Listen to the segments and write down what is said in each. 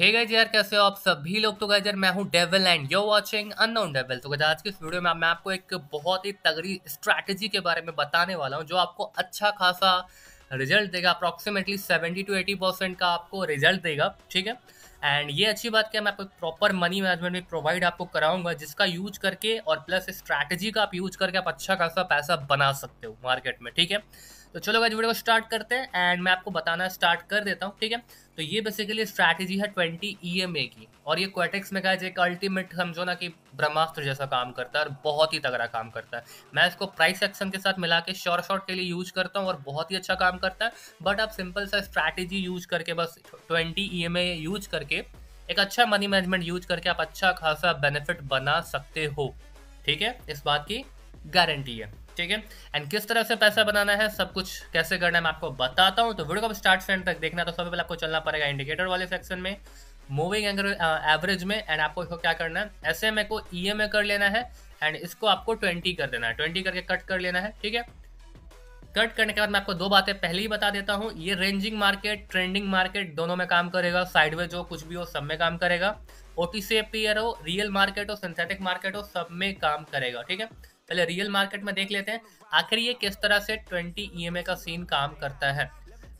hey guys यार कैसे हो आप सभी लोग तो गाइज यार मैं हूँ devil and you watching unknown devil तो गाइज आज की इस वीडियो में मैं आपको एक बहुत ही तगड़ी स्ट्रैटेजी के बारे में बताने वाला हूँ जो आपको अच्छा खासा रिजल्ट देगा अप्रॉक्सीमेटली 70 टू 80 परसेंट का आपको रिजल्ट देगा ठीक है एंड ये अच्छी बात क्या मैं आपको प्रॉपर मनी मैनेजमेंट भी प्रोवाइड आपको कराऊंगा जिसका यूज करके और प्लस स्ट्रैटेजी का आप यूज करके आप अच्छा खासा पैसा बना सकते हो मार्केट में ठीक है तो चलो गाइस वीडियो को स्टार्ट करते हैं एंड मैं आपको बताना स्टार्ट कर देता हूँ ठीक है तो ये बेसिकली स्ट्रैटेजी है ट्वेंटी ई e की और ये क्वेटेक्स में गाइज एक अल्टीमेट समझो ना कि ब्रह्मास्त्र जैसा काम करता है और बहुत ही तगड़ा काम करता है मैं इसको प्राइस एक्शन के साथ मिला के शॉर्ट शॉर्ट के लिए यूज करता हूँ और बहुत ही अच्छा काम करता है बट आप सिंपल सा स्ट्रैटेजी यूज करके बस ट्वेंटी ई यूज करके एक अच्छा मनी मैनेजमेंट यूज करके आप अच्छा खासा बेनिफिट बना सकते हो ठीक है इस बात की गारंटी है ठीक है एंड किस तरह से पैसा बनाना है सब कुछ कैसे करना है मैं आपको बताता हूँ तो वीडियो को स्टार्ट से एंड तक देखना तो सबसे पहले आपको चलना पड़ेगा इंडिकेटर वाले सेक्शन में मूविंग एंगल एवरेज में एंड आपको इसको क्या करना है एस को ई e कर लेना है एंड इसको आपको ट्वेंटी कर देना है ट्वेंटी करके कट कर लेना है ठीक है कट करने के बाद मैं आपको दो बातें पहले ही बता देता हूँ ये रेंजिंग मार्केट ट्रेंडिंग मार्केट दोनों में काम करेगा साइडवेज हो कुछ भी हो सब में काम करेगा ओ टी सी हो रियल मार्केट हो सिंथेटिक मार्केट हो सब में काम करेगा ठीक है पहले रियल मार्केट में देख लेते हैं आखिर ये किस तरह से 20 ई e का सीन काम करता है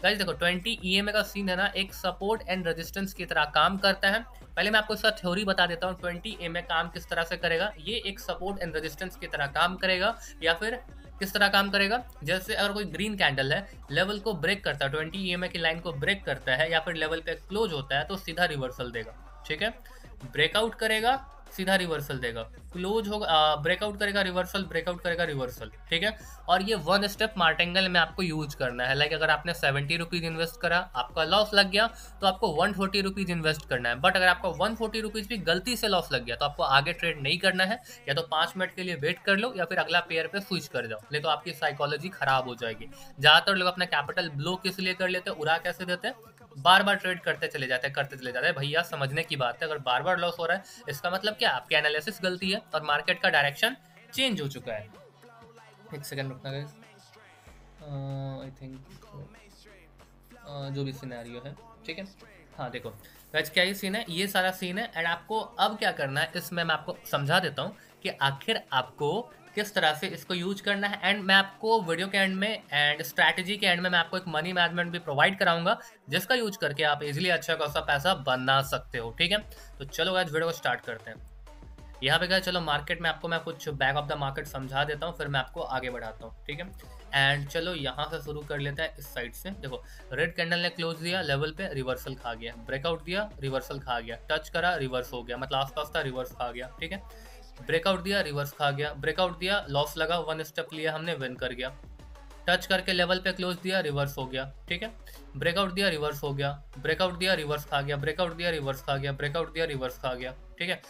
गाइज देखो 20 ई e का सीन है ना एक सपोर्ट एंड रेजिस्टेंस की तरह काम करता है पहले मैं आपको इसका थ्योरी बता देता हूँ ट्वेंटी एम e काम किस तरह से करेगा ये एक सपोर्ट एंड रेजिस्टेंस की तरह काम करेगा या फिर किस तरह काम करेगा जैसे अगर कोई ग्रीन कैंडल है लेवल को ब्रेक करता है ट्वेंटी ई की लाइन को ब्रेक करता है या फिर लेवल पे क्लोज होता है तो सीधा रिवर्सल देगा ठीक है ब्रेकआउट करेगा सीधा रिवर्सल देगा क्लोज होगा ब्रेकआउट करेगा रिवर्सल ब्रेकआउट करेगा रिवर्सल ठीक है और ये वन स्टेप मार्टेंगल में आपको यूज करना है लाइक अगर आपने सेवेंटी रुपीज़ इन्वेस्ट करा आपका लॉस लग गया तो आपको वन फोर्टी रुपीज़ इन्वेस्ट करना है बट अगर आपका वन फोर्टी रुपीज़ भी गलती से लॉस लग गया तो आपको आगे ट्रेड नहीं करना है या तो पांच मिनट के लिए वेट कर लो या फिर अगला पेयर पर पे स्विच कर जाओ नहीं तो आपकी साइकोलॉजी खराब हो जाएगी ज़्यादातर लोग अपना कैपिटल ब्लो किस लिए कर लेते हैं उड़ा कैसे देते हैं बार बार ट्रेड करते चले जाते हैं करते चले जाते हैं भैया समझने की बात है अगर बार बार लॉस हो रहा है इसका मतलब क्या आपकी एनालिसिस गलती है और मार्केट का डायरेक्शन चेंज हो चुका है एक सेकेंड रुकना आई थिंक जो भी सिनेरियो है ठीक है हाँ देखो वैसे क्या ये सीन है ये सारा सीन है एंड आपको अब क्या करना है इसमें मैं आपको समझा देता हूँ कि आखिर आपको किस तरह से इसको यूज करना है एंड मैं आपको वीडियो के एंड में एंड स्ट्रैटेजी के एंड में मैं आपको एक मनी मैनेजमेंट भी प्रोवाइड कराऊंगा जिसका यूज करके आप इजिली अच्छा खासा पैसा बना सकते हो ठीक है तो चलो आज वीडियो को स्टार्ट करते हैं यहाँ पे क्या चलो मार्केट में आपको मैं कुछ बैक ऑफ द मार्केट समझा देता हूँ फिर मैं आपको आगे बढ़ाता हूँ ठीक है एंड चलो यहाँ से शुरू कर लेते हैं इस साइड से देखो रेड कैंडल ने क्लोज दिया लेवल पे रिवर्सल खा गया ब्रेकआउट दिया रिवर्सल खा गया टच करा रिवर्स हो गया मतलब आसपास था रिवर्स खा गया ठीक है ब्रेकआउट दिया रिवर्स खा गया ब्रेकआउट दिया लॉस लगा वन स्टेप लिया हमने विन कर गया टच करके लेवल पे क्लोज दिया रिवर्स हो गया ठीक है ब्रेकआउट दिया रिवर्स हो गया ब्रेकआउट दिया रिवर्स खा गया ब्रेकआउट दिया रिवर्स खा गया ब्रेकआउट दिया रिवर्स खा गया ठीक है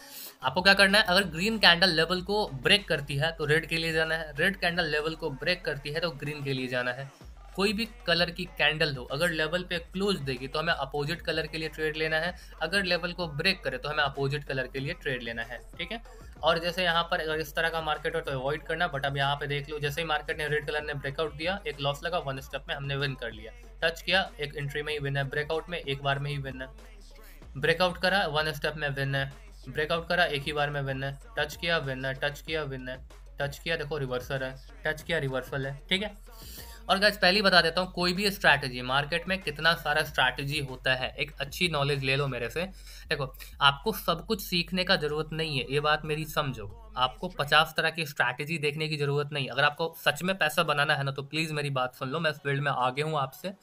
आपको क्या करना है अगर ग्रीन कैंडल लेवल को ब्रेक करती है तो रेड के लिए जाना है रेड कैंडल लेवल को ब्रेक करती है तो ग्रीन के लिए जाना है कोई भी कलर की कैंडल हो अगर लेवल पे क्लोज देगी तो हमें अपोजिट कलर के लिए ट्रेड लेना है अगर लेवल को ब्रेक करे तो हमें अपोजिट कलर के लिए ट्रेड लेना है ठीक है और जैसे यहाँ पर अगर इस तरह का मार्केट हो तो अवॉइड करना बट अब यहाँ पे देख लो जैसे ही मार्केट ने रेड कलर ने ब्रेकआउट दिया एक लॉस लगा वन स्टेप में हमने विन कर लिया टच किया एक एंट्री में ही विन है ब्रेकआउट में एक बार में ही विन है ब्रेकआउट करा वन स्टेप में विन है ब्रेकआउट करा एक ही बार में विन है टच किया विन है टच किया विन है टच किया देखो रिवर्सल है टच किया रिवर्सल है ठीक है और गैस पहले बता देता हूँ कोई भी स्ट्रैटेजी मार्केट में कितना सारा स्ट्रैटेजी होता है एक अच्छी नॉलेज ले लो मेरे से देखो आपको सब कुछ सीखने का ज़रूरत नहीं है ये बात मेरी समझो आपको पचास तरह की स्ट्रैटेजी देखने की ज़रूरत नहीं अगर आपको सच में पैसा बनाना है ना तो प्लीज़ मेरी बात सुन लो मैं इस फील्ड में आगे हूँ आपसे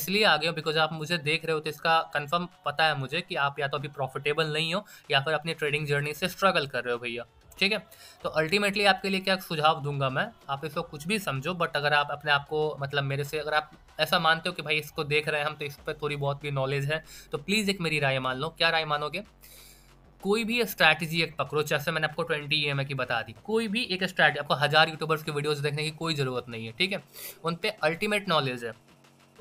इसलिए आगे हूँ बिकॉज आप मुझे देख रहे हो तो इसका कन्फर्म पता है मुझे कि आप या तो अभी प्रॉफिटेबल नहीं हो या फिर अपनी ट्रेडिंग जर्नी से स्ट्रगल कर रहे हो भैया ठीक है तो अल्टीमेटली आपके लिए क्या सुझाव दूंगा मैं आप इसको कुछ भी समझो बट अगर आप अपने आप को मतलब मेरे से अगर आप ऐसा मानते हो कि भाई इसको देख रहे हैं हम तो इस पर थोड़ी बहुत भी नॉलेज है तो प्लीज़ एक मेरी राय मान लो क्या राय मानोगे कोई भी स्ट्रैटेजी एक पकड़ो जैसे मैंने आपको ट्वेंटी ई एम की बता दी कोई भी एक स्ट्रैटी आपको हज़ार यूट्यूबर्स की वीडियोज देखने की कोई ज़रूरत नहीं है ठीक है उन पर अल्टीमेट नॉलेज है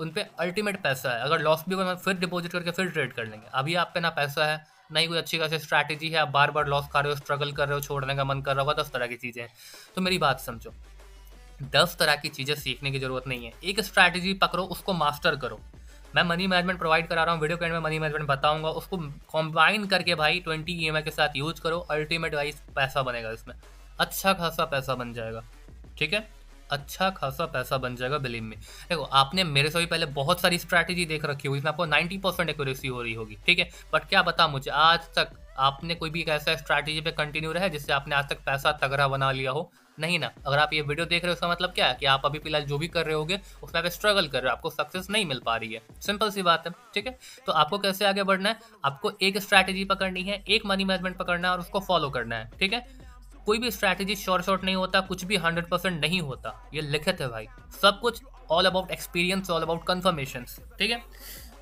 उन पर अल्टीमेट पैसा है अगर लॉस भी होगा तो फिर डिपॉजिट करके फिर ट्रेड कर लेंगे अभी आप पे ना पैसा है नहीं कोई अच्छी खासी स्ट्रैटेजी है आप बार बार लॉस खा रहे हो स्ट्रगल कर रहे हो छोड़ने का मन कर रहा होगा दस तरह की चीज़ें तो मेरी बात समझो दस तरह की चीज़ें सीखने की ज़रूरत नहीं है एक स्ट्रैटेजी पकड़ो उसको मास्टर करो मैं मनी मैनेजमेंट प्रोवाइड करा रहा हूँ वीडियो के एंड में मनी मैनेजमेंट बताऊंगा उसको कॉम्बाइन करके भाई ट्वेंटी ई के साथ यूज करो अल्टीमेट वाइज पैसा बनेगा इसमें अच्छा खासा पैसा बन जाएगा ठीक है अच्छा खासा पैसा बन जाएगा बिलीव में देखो आपने मेरे से भी पहले बहुत सारी स्ट्रैटेजी देख रखी होगी इसमें आपको 90 परसेंट एक्यूरेसी हो रही होगी ठीक है बट क्या बता मुझे आज तक आपने कोई भी एक ऐसा स्ट्रैटेजी पे कंटिन्यू रहा है जिससे आपने आज तक पैसा तगड़ा बना लिया हो नहीं ना अगर आप ये वीडियो देख रहे हो उसका मतलब क्या है कि आप अभी फिलहाल जो भी कर रहे होगे उसमें आप स्ट्रगल कर रहे हो आपको सक्सेस नहीं मिल पा रही है सिंपल सी बात है ठीक है तो आपको कैसे आगे बढ़ना है आपको एक स्ट्रैटेजी पकड़नी है एक मनी मैनेजमेंट पकड़ना है और उसको फॉलो करना है ठीक है कोई भी स्ट्रैटेजी शॉर्ट शॉर्ट नहीं होता कुछ भी हंड्रेड परसेंट नहीं होता ये लिखित है भाई सब कुछ all about experience all about confirmation ठीक है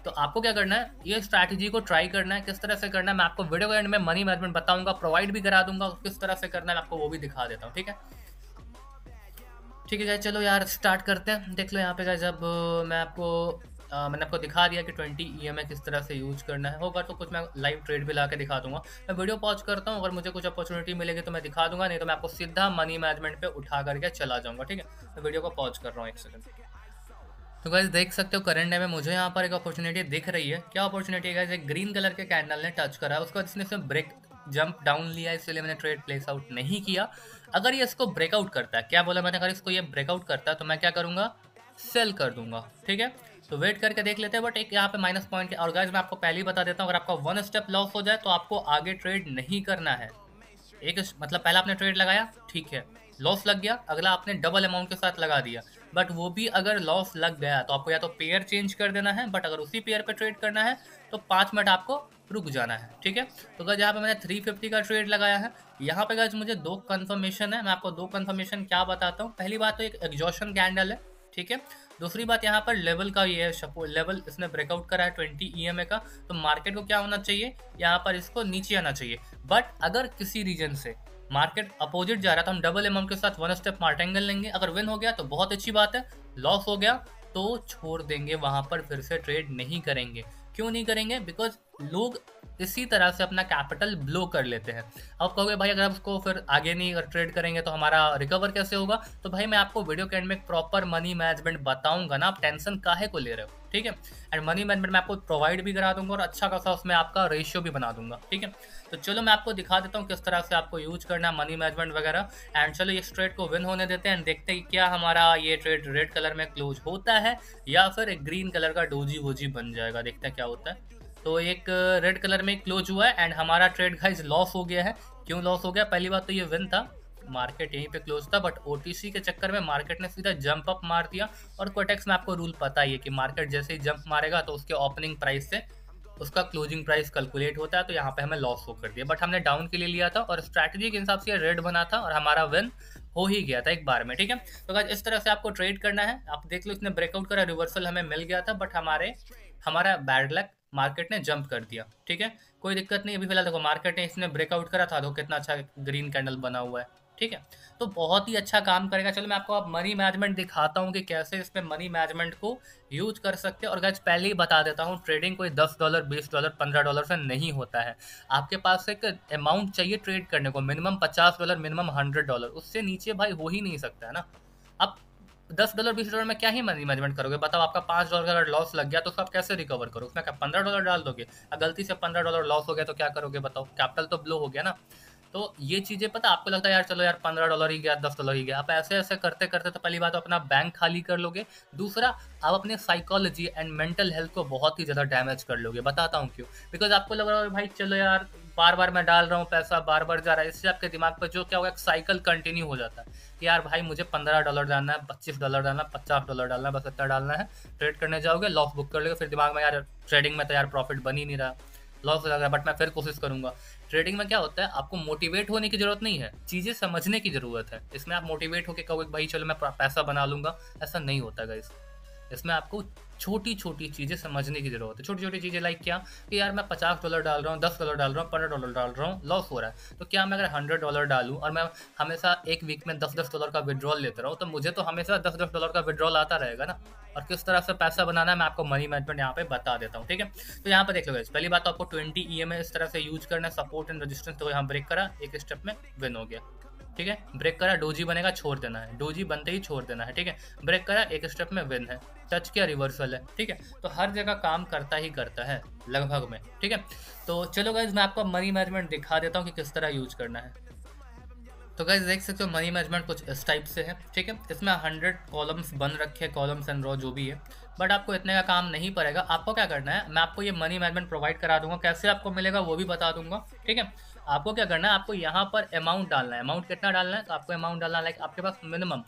तो आपको क्या करना है ये स्ट्रैटेजी को ट्राई करना है किस तरह से करना है मैं आपको वीडियो एंड में मनी मैनेजमेंट बताऊंगा प्रोवाइड भी करा दूंगा किस तरह से करना है मैं आपको वो भी दिखा देता हूँ ठीक है ठीक है चलो यार स्टार्ट करते हैं देख लो यहाँ पे जब मैं आपको आ, मैंने आपको दिखा दिया कि 20 ई e किस तरह से यूज करना है होगा तो कुछ मैं लाइव ट्रेड भी ला के दिखा दूंगा मैं वीडियो पॉज करता हूँ अगर मुझे कुछ अपॉर्चुनिटी मिलेगी तो मैं दिखा दूंगा नहीं तो मैं आपको सीधा मनी मैनेजमेंट पे उठा करके चला जाऊंगा ठीक है मैं वीडियो को पॉज कर रहा हूँ एक सेकंड तो गैस देख सकते हो करंट डे में मुझे यहाँ पर एक अपॉर्चुनिटी दिख रही है क्या अपॉर्चुनिटी है एक ग्रीन कलर के कैंडल ने टच करा है उसके बाद इसने इसमें ब्रेक जंप डाउन लिया इसलिए मैंने ट्रेड प्लेस आउट नहीं किया अगर ये इसको ब्रेकआउट करता है क्या बोला मैंने अगर इसको ये ब्रेकआउट करता है तो मैं क्या करूँगा सेल कर दूंगा ठीक है तो वेट करके देख लेते हैं बट एक यहाँ पे माइनस पॉइंट और गाइज मैं आपको पहले ही बता देता हूँ अगर आपका वन स्टेप लॉस हो जाए तो आपको आगे ट्रेड नहीं करना है एक मतलब पहला आपने ट्रेड लगाया ठीक है लॉस लग गया अगला आपने डबल अमाउंट के साथ लगा दिया बट वो भी अगर लॉस लग गया तो आपको या तो पेयर चेंज कर देना है बट अगर उसी पेयर पे ट्रेड करना है तो पाँच मिनट आपको रुक जाना है ठीक है तो गज यहाँ पे मैंने 350 का ट्रेड लगाया है यहाँ पे गज मुझे दो कन्फर्मेशन है मैं आपको दो कन्फर्मेशन क्या बताता हूँ पहली बात तो एक एग्जॉशन कैंडल है ठीक है दूसरी बात यहाँ पर लेवल का ये है सपोर्ट लेवल इसने ब्रेकआउट करा है ट्वेंटी ई का तो मार्केट को क्या होना चाहिए यहाँ पर इसको नीचे आना चाहिए बट अगर किसी रीजन से मार्केट अपोजिट जा रहा है तो हम डबल एम के साथ वन स्टेप मार्टेंगल लेंगे अगर विन हो गया तो बहुत अच्छी बात है लॉस हो गया तो छोड़ देंगे वहां पर फिर से ट्रेड नहीं करेंगे क्यों नहीं करेंगे बिकॉज लोग इसी तरह से अपना कैपिटल ब्लो कर लेते हैं अब कहोगे भाई अगर उसको फिर आगे नहीं अगर ट्रेड करेंगे तो हमारा रिकवर कैसे होगा तो भाई मैं आपको वीडियो के एंड में प्रॉपर मनी मैनेजमेंट बताऊंगा ना आप टेंशन काहे को ले रहे हो ठीक है एंड मनी मैनेजमेंट मैं आपको प्रोवाइड भी करा दूंगा और अच्छा खासा उसमें आपका रेशियो भी बना दूंगा ठीक है तो चलो मैं आपको दिखा देता हूँ किस तरह से आपको यूज करना है मनी मैनेजमेंट वगैरह एंड चलो इस ट्रेड को विन होने देते हैं एंड देखते हैं क्या हमारा ये ट्रेड रेड कलर में क्लोज होता है या फिर एक ग्रीन कलर का डोजी वोजी बन जाएगा देखते हैं क्या होता है तो एक रेड कलर में क्लोज हुआ है एंड हमारा ट्रेड घाइज लॉस हो गया है क्यों लॉस हो गया पहली बात तो ये विन था मार्केट यहीं पे क्लोज था बट ओ के चक्कर में मार्केट ने सीधा जंप अप मार दिया और कोटेक्स में आपको रूल पता ही है कि मार्केट जैसे ही जंप मारेगा तो उसके ओपनिंग प्राइस से उसका क्लोजिंग प्राइस कैलकुलेट होता है तो यहाँ पे हमें लॉस हो कर दिया बट हमने डाउन के लिए लिया था और स्ट्रैटेजी के हिसाब से रेड बना था और हमारा विन हो ही गया था एक बार में ठीक है तो अगर इस तरह से आपको ट्रेड करना है आप देख लो इसने ब्रेकआउट करा रिवर्सल हमें मिल गया था बट हमारे हमारा बैड लक मार्केट ने जंप कर दिया ठीक है कोई दिक्कत नहीं अभी फिलहाल देखो मार्केट ने इसने ब्रेकआउट करा था देखो कितना अच्छा ग्रीन कैंडल बना हुआ है ठीक है तो बहुत ही अच्छा काम करेगा चलो मैं आपको अब आप मनी मैनेजमेंट दिखाता हूँ कि कैसे इसमें मनी मैनेजमेंट को यूज कर सकते हैं और गैस पहले ही बता देता हूँ ट्रेडिंग कोई दस डॉलर बीस डॉलर पंद्रह डॉलर से नहीं होता है आपके पास एक अमाउंट चाहिए ट्रेड करने को मिनिमम पचास डॉलर मिनिमम हंड्रेड डॉलर उससे नीचे भाई हो ही नहीं सकता है ना अब दस डॉलर बीस डॉलर में क्या ही मनी मैनेजमेंट करोगे बताओ आपका पांच डॉलर का लॉस लग गया तो उसको आप कैसे रिकवर करो उसमें क्या पंद्रह डॉलर डाल दोगे अगर गलती से पंद्रह डॉलर लॉस हो गया तो क्या करोगे बताओ कैपिटल तो ब्लो हो गया ना तो ये चीज़ें पता आपको लगता है यार चलो यार पंद्रह डॉलर ही गया दस डॉलर ही गया आप ऐसे ऐसे करते करते तो पहली बात अपना बैंक खाली कर लोगे दूसरा आप अपने साइकोलॉजी एंड मेंटल हेल्थ को बहुत ही ज़्यादा डैमेज कर लोगे बताता हूँ क्यों बिकॉज आपको लग रहा है भाई चलो यार बार बार मैं डाल रहा हूँ पैसा बार बार जा रहा है इससे आपके दिमाग पर जो क्या होगा एक साइकिल कंटिन्यू हो जाता है कि यार भाई मुझे पंद्रह डॉलर डालना है पच्चीस डॉलर डालना है पचास डॉलर डालना है बस इतना डालना है ट्रेड करने जाओगे लॉस बुक कर लेगा फिर दिमाग में यार ट्रेडिंग में तो यार प्रॉफिट बन ही नहीं रहा लॉस जा रहा है बट मैं फिर कोशिश करूंगा ट्रेडिंग में क्या होता है आपको मोटिवेट होने की जरूरत नहीं है चीज़ें समझने की जरूरत है इसमें आप मोटिवेट होकर कहोगे भाई चलो मैं पैसा बना लूंगा ऐसा नहीं होता गाइस इसमें आपको छोटी छोटी चीज़ें समझने की ज़रूरत है छोटी छोटी चीज़ें लाइक क्या कि यार मैं पचास डॉलर डाल रहा हूँ दस डॉलर डाल रहा हूँ पंद्रह डॉलर डाल रहा हूँ लॉस हो रहा है तो क्या मैं अगर हंड्रेड डॉलर डालूँ और मैं हमेशा एक वीक में दस दस डॉलर का विड्रॉल लेता रहूँ तो मुझे तो हमेशा दस दस डॉलर का विड्रॉल आता रहेगा ना और किस तरह से पैसा बनाना है मैं आपको मनी मैनेजमेंट यहाँ पे बता देता हूँ ठीक है तो यहाँ पर देख लो पहली बात तो आपको ट्वेंटी ई e इस तरह से यूज करना सपोर्ट एंड रजिस्टेंस तो यहाँ ब्रेक करा एक स्टेप में विन हो गया ठीक है ब्रेक करा डोजी बनेगा छोड़ देना है डोजी बनते ही छोड़ देना है ठीक है ब्रेक करा एक स्टेप में विन है टच किया रिवर्सल है ठीक है तो हर जगह काम करता ही करता है लगभग में ठीक है तो चलो गाइज मैं आपको मनी मैनेजमेंट दिखा देता हूँ कि किस तरह यूज करना है तो गाइज देख सकते हो मनी मैनेजमेंट कुछ इस टाइप से है ठीक है इसमें हंड्रेड कॉलम्स बन रखे कॉलम्स एंड रॉ जो भी है बट आपको इतने का काम नहीं पड़ेगा आपको क्या करना है मैं आपको ये मनी मैनेजमेंट प्रोवाइड करा दूंगा कैसे आपको मिलेगा वो भी बता दूंगा ठीक है आपको क्या करना है आपको यहाँ पर अमाउंट डालना है अमाउंट कितना डालना है तो आपको अमाउंट डालना लाइक आपके पास मिनिमम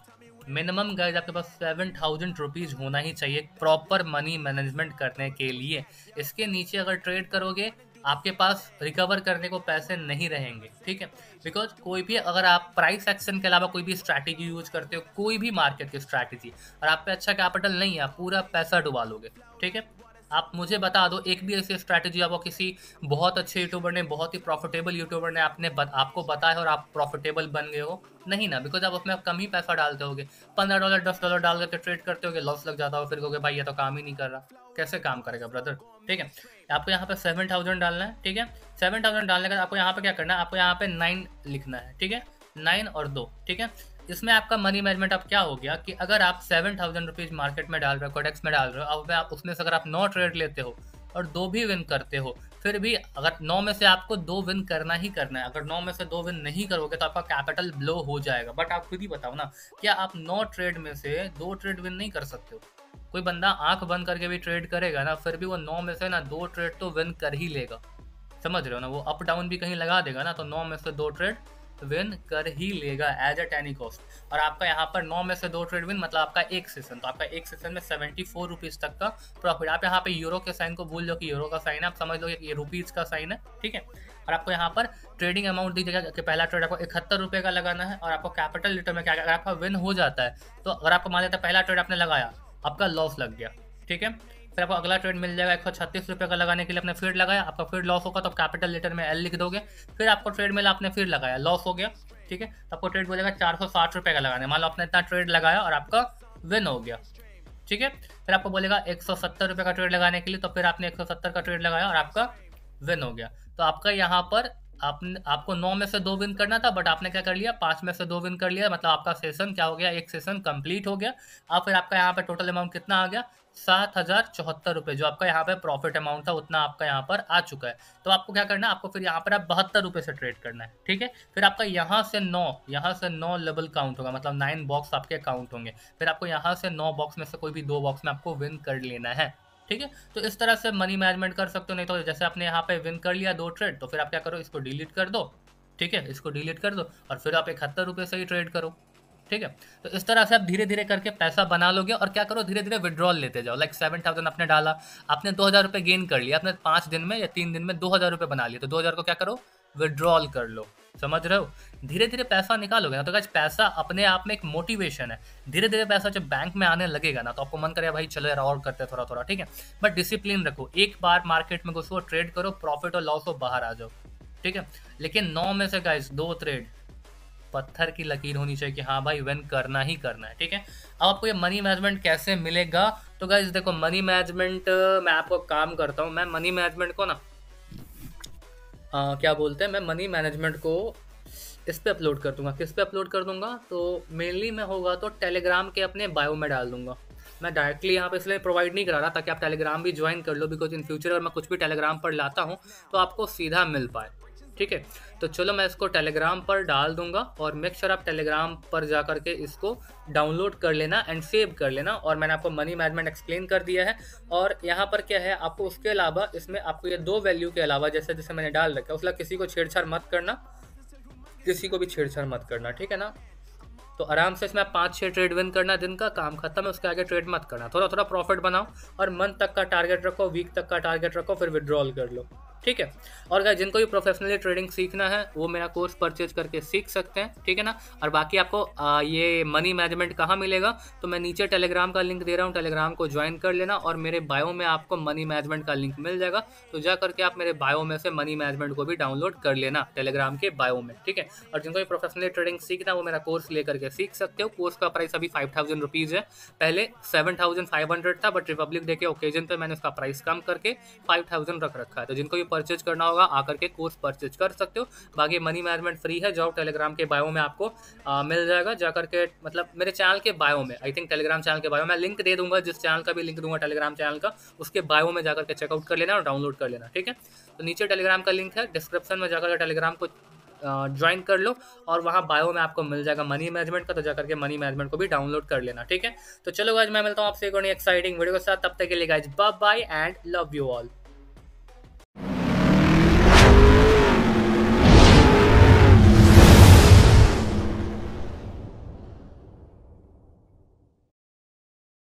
मिनिमम गाइज आपके पास सेवन थाउजेंड रुपीज़ होना ही चाहिए प्रॉपर मनी मैनेजमेंट करने के लिए इसके नीचे अगर ट्रेड करोगे आपके पास रिकवर करने को पैसे नहीं रहेंगे ठीक है बिकॉज कोई भी अगर आप प्राइस एक्शन के अलावा कोई भी स्ट्रैटेजी यूज करते हो कोई भी मार्केट की स्ट्रैटेजी और आप पे अच्छा कैपिटल नहीं है पूरा पैसा डुबा लोगे ठीक है आप मुझे बता दो एक भी ऐसी स्ट्रैटेजी आपको किसी बहुत अच्छे यूट्यूबर ने बहुत ही प्रॉफिटेबल यूट्यूबर ने आपने बत, आपको बताया और आप प्रॉफिटेबल बन गए हो नहीं ना बिकॉज आप उसमें कम ही पैसा डालते होगे पंद्रह डॉलर दस डॉलर डाल करके ट्रेड करते होगे लॉस लग जाता हो फिर कहोगे भाई ये तो काम ही नहीं कर रहा कैसे काम करेगा ब्रदर ठीक है आपको यहाँ पे सेवन थाउजेंड डालना है ठीक है सेवन थाउजेंड डालने का आपको यहाँ पे क्या करना है आपको यहाँ पे नाइन लिखना है ठीक है नाइन और दो ठीक है इसमें आपका मनी मैनेजमेंट अब क्या हो गया कि अगर आप सेवन थाउजेंड रुपीज मार्केट में डाल रहे हो कोडेक्स में डाल रहे हो अब आप उसमें से अगर आप नौ ट्रेड लेते हो और दो भी विन करते हो फिर भी अगर नौ में से आपको दो विन करना ही करना है अगर नौ में से दो विन नहीं करोगे तो आपका कैपिटल ब्लो हो जाएगा बट आप खुद ही बताओ ना क्या आप नौ ट्रेड में से दो ट्रेड विन नहीं कर सकते हो कोई बंदा आंख बंद करके भी ट्रेड करेगा ना फिर भी वो नौ में से ना दो ट्रेड तो विन कर ही लेगा समझ रहे हो ना वो अप डाउन भी कहीं लगा देगा ना तो नौ में से दो ट्रेड विन कर ही लेगा एज अ एनी कॉस्ट और आपका यहाँ पर नौ में से दो ट्रेड विन मतलब आपका एक सेशन तो आपका एक सेशन में सेवेंटी फोर रुपीज़ तक का प्रॉफिट आप यहाँ पे यूरो के साइन को भूल लो कि यूरो का साइन है आप समझ लो ये रुपीज़ का साइन है ठीक है और आपको यहाँ पर ट्रेडिंग अमाउंट दी जाएगा कि पहला ट्रेड आपको इकहत्तर रुपये का लगाना है और आपको कैपिटल रिटर्न में क्या अगर आपका विन हो जाता है तो अगर आपको मान लेते पहला ट्रेड आपने लगाया आपका लॉस लग गया ठीक है फिर आपको अगला ट्रेड मिल जाएगा एक सौ छत्तीस रुपये का लगाने के लिए अपने फिर लगाया आपका फिर लॉस होगा तो आप कैपिटल लेटर में एल लिख दोगे फिर आपको ट्रेड मिला आपने फिर लगाया लॉस हो गया ठीक है तो आपको ट्रेड बोलेगा चार सौ साठ का लगाने मान लो आपने इतना ट्रेड लगाया और आपका विन हो गया ठीक है फिर आपको बोलेगा एक सौ सत्तर का ट्रेड लगाने के लिए तो फिर आपने एक सौ सत्तर का ट्रेड लगाया और आपका विन हो गया तो आपका यहाँ पर आपने आपको नौ में से दो विन करना था बट आपने क्या कर लिया पाँच में से दो विन कर लिया मतलब आपका सेशन क्या हो गया एक सेशन कंप्लीट हो गया अब फिर आपका यहाँ पर टोटल अमाउंट कितना आ गया सात हज़ार चौहत्तर रुपये जो आपका यहाँ पे प्रॉफिट अमाउंट था उतना आपका यहाँ पर आ चुका है तो आपको क्या करना है आपको फिर यहाँ पर आप बहत्तर रुपये से ट्रेड करना है ठीक है फिर आपका यहाँ से नौ यहाँ से नौ लेवल काउंट होगा मतलब नाइन बॉक्स आपके अकाउंट होंगे फिर आपको यहाँ से नौ बॉक्स में से कोई भी दो बॉक्स में आपको विन कर लेना है ठीक है तो इस तरह से मनी मैनेजमेंट कर सकते हो नहीं तो जैसे आपने यहाँ पे विन कर लिया दो ट्रेड तो फिर आप क्या करो इसको डिलीट कर दो ठीक है इसको डिलीट कर दो और फिर आप इकहत्तर रुपये से ही ट्रेड करो ठीक है तो इस तरह से आप धीरे धीरे करके पैसा बना लोगे और क्या करो धीरे धीरे विड्रॉल लेते जाओ लाइक सेवन थाउजेंड आपने डाला आपने दो हज़ार रुपये गेन कर लिया आपने पाँच दिन में या तीन दिन में दो हज़ार रुपये बना लिए तो दो हज़ार को क्या करो विड्रॉल कर लो समझ रहे हो धीरे धीरे पैसा निकालोगे ना तो क्या पैसा अपने आप में एक मोटिवेशन है धीरे धीरे पैसा जब बैंक में आने लगेगा ना तो आपको मन करे भाई चलो यार और करते थोड़ा थोड़ा ठीक है बट डिसिप्लिन रखो एक बार मार्केट में घुसो ट्रेड करो प्रॉफिट और लॉस हो बाहर आ जाओ ठीक है लेकिन नौ में से गाइज दो ट्रेड पत्थर की लकीर होनी चाहिए कि हाँ भाई विन करना ही करना है ठीक है अब आपको ये मनी मैनेजमेंट कैसे मिलेगा तो गाइज देखो मनी मैनेजमेंट मैं आपको काम करता हूँ मैं मनी मैनेजमेंट को ना आ, क्या बोलते हैं मैं मनी मैनेजमेंट को इस पर अपलोड कर दूंगा किस पे अपलोड कर दूंगा तो मेनली मैं होगा तो टेलीग्राम के अपने बायो में डाल दूंगा मैं डायरेक्टली यहाँ पे इसलिए प्रोवाइड नहीं करा रहा ताकि आप टेलीग्राम भी ज्वाइन कर लो बिकॉज इन फ्यूचर अगर मैं कुछ भी टेलीग्राम पर लाता हूँ तो आपको सीधा मिल पाए ठीक है तो चलो मैं इसको टेलीग्राम पर डाल दूंगा और मेक श्योर आप टेलीग्राम पर जा करके इसको डाउनलोड कर लेना एंड सेव कर लेना और मैंने आपको मनी मैनेजमेंट एक्सप्लेन कर दिया है और यहाँ पर क्या है आपको उसके अलावा इसमें आपको ये दो वैल्यू के अलावा जैसे जैसे मैंने डाल रखा है उसका किसी को छेड़छाड़ मत करना किसी को भी छेड़छाड़ मत करना ठीक है ना तो आराम से इसमें पाँच छः ट्रेड विन करना दिन का काम खत्म है उसके आगे ट्रेड मत करना थोड़ा थोड़ा प्रॉफिट बनाओ और मंथ तक का टारगेट रखो वीक तक का टारगेट रखो फिर विड्रॉल कर लो ठीक है और अगर जिनको भी प्रोफेशनली ट्रेडिंग सीखना है वो मेरा कोर्स परचेज करके सीख सकते हैं ठीक है ना और बाकी आपको आ, ये मनी मैनेजमेंट कहाँ मिलेगा तो मैं नीचे टेलीग्राम का लिंक दे रहा हूँ टेलीग्राम को ज्वाइन कर लेना और मेरे बायो में आपको मनी मैनेजमेंट का लिंक मिल जाएगा तो जा करके आप मेरे बायो में से मनी मैनेजमेंट को भी डाउनलोड कर लेना टेलीग्राम के बायो में ठीक है और जिनको भी प्रोफेशनली ट्रेडिंग सीखना है वो मेरा कोर्स ले करके सीख सकते हो कोर्स का प्राइस अभी फाइव थाउजेंड रुपीज़ है पहले सेवन थाउजेंड फाइव हंड्रेड था बट रिपब्लिक डे के ओकेजन पर मैंने उसका प्राइस कम करके फाइव थाउजेंड रख रखा है तो जिनको भी परचेज करना होगा आकर के कोर्स परचेज कर सकते हो बाकी मनी मैनेजमेंट फ्री है जो टेलीग्राम के बायो में आपको आ, मिल जाएगा जाकर के मतलब मेरे चैनल के बायो में आई थिंक टेलीग्राम चैनल के बायो में लिंक दे दूंगा जिस चैनल का भी लिंक दूंगा टेलीग्राम चैनल का उसके बायो में जाकर के चेकआउट कर लेना और डाउनलोड कर लेना ठीक है तो नीचे टेलीग्राम का लिंक है डिस्क्रिप्शन में जाकर टेलीग्राम को ज्वाइन कर लो और वहाँ बायो में आपको मिल जाएगा मनी मैनेजमेंट का तो जाकर के मनी मैनेजमेंट को भी डाउनलोड कर लेना ठीक है तो चलो आज मैं मिलता हूँ आपसे एक एक्साइटिंग वीडियो के साथ तब तक के लिए guys bye bye and love you all